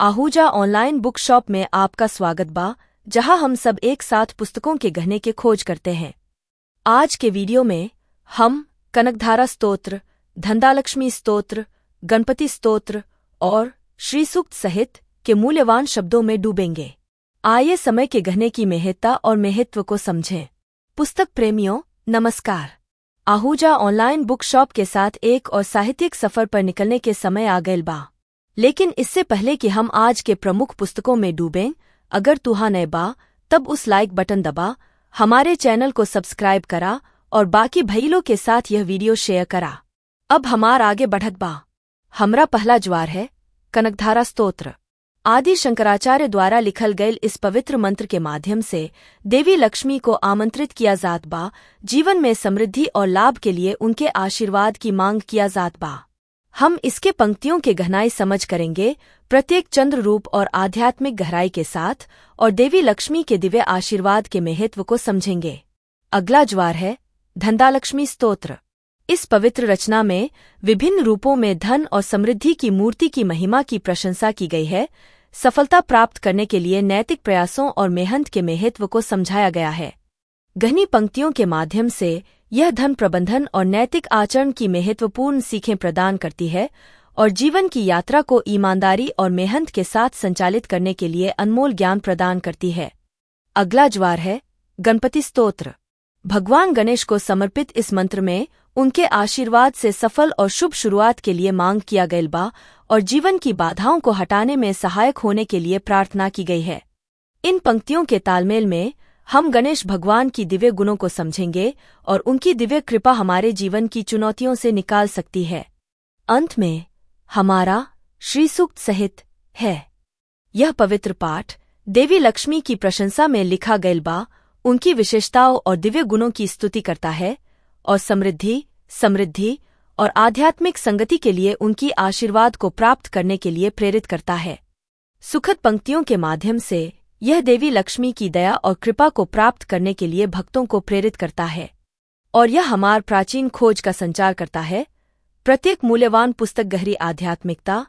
Ahuja online book shop में आपका स्वागत बा जहां हम सब एक साथ पुस्तकों के गहने के खोज करते हैं आज के वीडियो में हम कनकधारा स्तोत्र धंदालक्ष्मी स्तोत्र गणपति स्तोत्र और श्रीसूक्त सहित के मूल्यवान शब्दों में डूबेंगे आइए समय के गहने की मेहत्ता और महत्व को समझें पुस्तक प्रेमियों नमस्कार आहूजा ऑनलाइन बुक शॉप के साथ एक और साहित्यिक सफर पर निकलने के समय आ गए बा लेकिन इससे पहले कि हम आज के प्रमुख पुस्तकों में डूबें अगर तुहा नए बा तब उस लाइक बटन दबा हमारे चैनल को सब्सक्राइब करा और बाकी भईलों के साथ यह वीडियो शेयर करा अब हमार आगे बढ़त बा हमरा पहला ज्वार है कनकधारा स्तोत्र आदि शंकराचार्य द्वारा लिखल गए इस पवित्र मंत्र के माध्यम से देवी लक्ष्मी को आमंत्रित किया जात बा जीवन में समृद्धि और लाभ के लिए उनके आशीर्वाद की मांग किया जात बा हम इसके पंक्तियों के गहनाई समझ करेंगे प्रत्येक चंद्र रूप और आध्यात्मिक गहराई के साथ और देवी लक्ष्मी के दिव्य आशीर्वाद के महत्व को समझेंगे अगला ज्वार है धंदालक्ष्मी स्तोत्र इस पवित्र रचना में विभिन्न रूपों में धन और समृद्धि की मूर्ति की महिमा की प्रशंसा की गई है सफलता प्राप्त करने के लिए नैतिक प्रयासों और मेहनत के महत्व को समझाया गया है घनी पंक्तियों के माध्यम से यह धन प्रबंधन और नैतिक आचरण की महत्वपूर्ण सीखें प्रदान करती है और जीवन की यात्रा को ईमानदारी और मेहनत के साथ संचालित करने के लिए अनमोल ज्ञान प्रदान करती है अगला ज्वार है गणपति स्तोत्र भगवान गणेश को समर्पित इस मंत्र में उनके आशीर्वाद से सफल और शुभ शुरुआत के लिए मांग किया गया बा और जीवन की बाधाओं को हटाने में सहायक होने के लिए प्रार्थना की गई है इन पंक्तियों के तालमेल में हम गणेश भगवान की दिव्य गुणों को समझेंगे और उनकी दिव्य कृपा हमारे जीवन की चुनौतियों से निकाल सकती है अंत में हमारा श्रीसुक्त सहित है यह पवित्र पाठ देवी लक्ष्मी की प्रशंसा में लिखा गैलबा उनकी विशेषताओं और दिव्य गुणों की स्तुति करता है और समृद्धि समृद्धि और आध्यात्मिक संगति के लिए उनकी आशीर्वाद को प्राप्त करने के लिए प्रेरित करता है सुखद पंक्तियों के माध्यम से यह देवी लक्ष्मी की दया और कृपा को प्राप्त करने के लिए भक्तों को प्रेरित करता है और यह हमार प्राचीन खोज का संचार करता है प्रत्येक मूल्यवान पुस्तक गहरी आध्यात्मिकता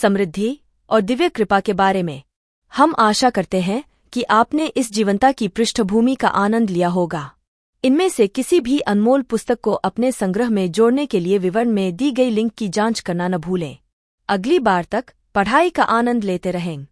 समृद्धि और दिव्य कृपा के बारे में हम आशा करते हैं कि आपने इस जीवंता की पृष्ठभूमि का आनंद लिया होगा इनमें से किसी भी अनमोल पुस्तक को अपने संग्रह में जोड़ने के लिए विवरण में दी गई लिंक की जांच करना न भूलें अगली बार तक पढ़ाई का आनंद लेते रहें